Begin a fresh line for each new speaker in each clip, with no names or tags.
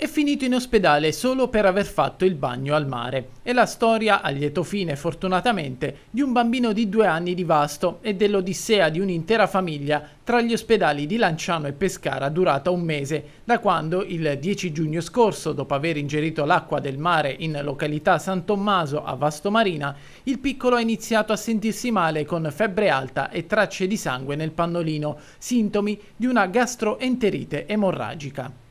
È finito in ospedale solo per aver fatto il bagno al mare. È la storia, a lieto fine fortunatamente, di un bambino di due anni di Vasto e dell'odissea di un'intera famiglia tra gli ospedali di Lanciano e Pescara durata un mese, da quando il 10 giugno scorso, dopo aver ingerito l'acqua del mare in località San Tommaso a Vasto Marina, il piccolo ha iniziato a sentirsi male con febbre alta e tracce di sangue nel pannolino, sintomi di una gastroenterite emorragica.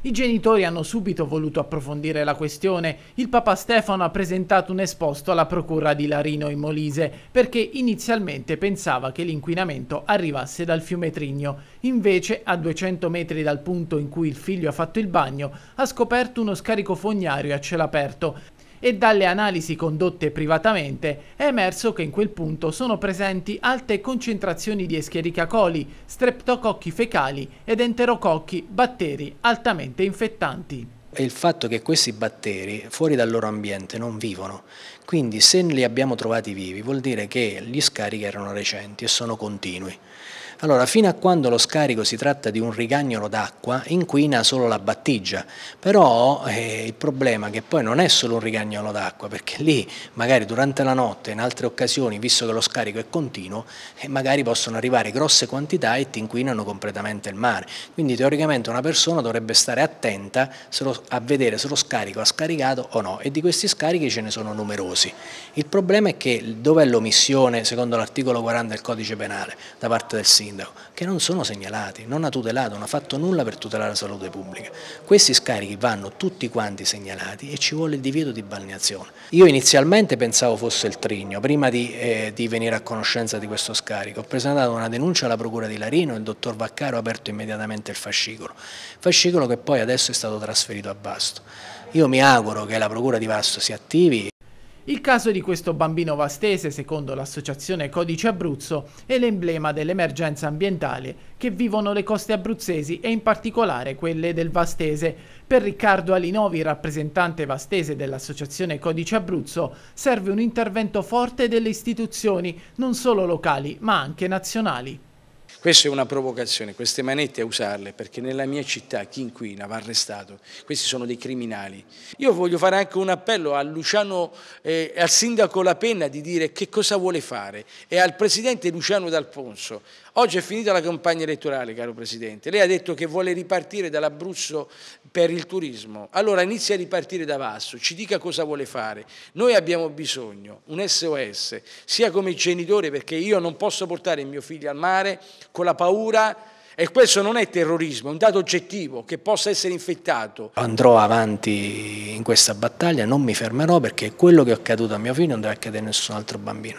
I genitori hanno subito voluto approfondire la questione. Il Papa Stefano ha presentato un esposto alla procura di Larino in Molise perché inizialmente pensava che l'inquinamento arrivasse dal fiume Trigno. Invece, a 200 metri dal punto in cui il figlio ha fatto il bagno, ha scoperto uno scarico fognario a cielo aperto e dalle analisi condotte privatamente è emerso che in quel punto sono presenti alte concentrazioni di Escherichia coli, streptococchi fecali ed enterococchi, batteri altamente infettanti
è il fatto che questi batteri fuori dal loro ambiente non vivono, quindi se li abbiamo trovati vivi vuol dire che gli scarichi erano recenti e sono continui. Allora, fino a quando lo scarico si tratta di un rigagnolo d'acqua, inquina solo la battigia, però eh, il problema è che poi non è solo un rigagnolo d'acqua, perché lì magari durante la notte, in altre occasioni, visto che lo scarico è continuo, eh, magari possono arrivare grosse quantità e ti inquinano completamente il mare. Quindi teoricamente una persona dovrebbe stare attenta lo, a vedere se lo scarico ha scaricato o no, e di questi scarichi ce ne sono numerosi. Il problema è che dov'è l'omissione, secondo l'articolo 40 del codice penale, da parte del sindaco? sindaco, che non sono segnalati, non ha tutelato, non ha fatto nulla per tutelare la salute pubblica. Questi scarichi vanno tutti quanti segnalati e ci vuole il divieto di balneazione. Io inizialmente pensavo fosse il Trigno, prima di, eh, di venire a conoscenza di questo scarico ho presentato una denuncia alla procura di Larino, e il dottor Vaccaro ha aperto immediatamente il fascicolo, fascicolo che poi adesso è stato trasferito a Vasto. Io mi auguro che la procura di Vasto si attivi
il caso di questo bambino vastese, secondo l'associazione Codice Abruzzo, è l'emblema dell'emergenza ambientale che vivono le coste abruzzesi e in particolare quelle del Vastese. Per Riccardo Alinovi, rappresentante vastese dell'associazione Codice Abruzzo, serve un intervento forte delle istituzioni, non solo locali ma anche nazionali.
Questa è una provocazione, queste manette a usarle, perché nella mia città chi inquina va arrestato, questi sono dei criminali. Io voglio fare anche un appello a Luciano, eh, al sindaco La Penna di dire che cosa vuole fare e al presidente Luciano D'Alfonso. Oggi è finita la campagna elettorale, caro Presidente, lei ha detto che vuole ripartire dall'Abruzzo per il turismo, allora inizia a ripartire da Vasso, ci dica cosa vuole fare. Noi abbiamo bisogno, un SOS, sia come genitore, perché io non posso portare mio figlio al mare con la paura e questo non è terrorismo, è un dato oggettivo che possa essere infettato.
Andrò avanti in questa battaglia, non mi fermerò perché quello che è accaduto a mio figlio non deve accadere a nessun altro bambino.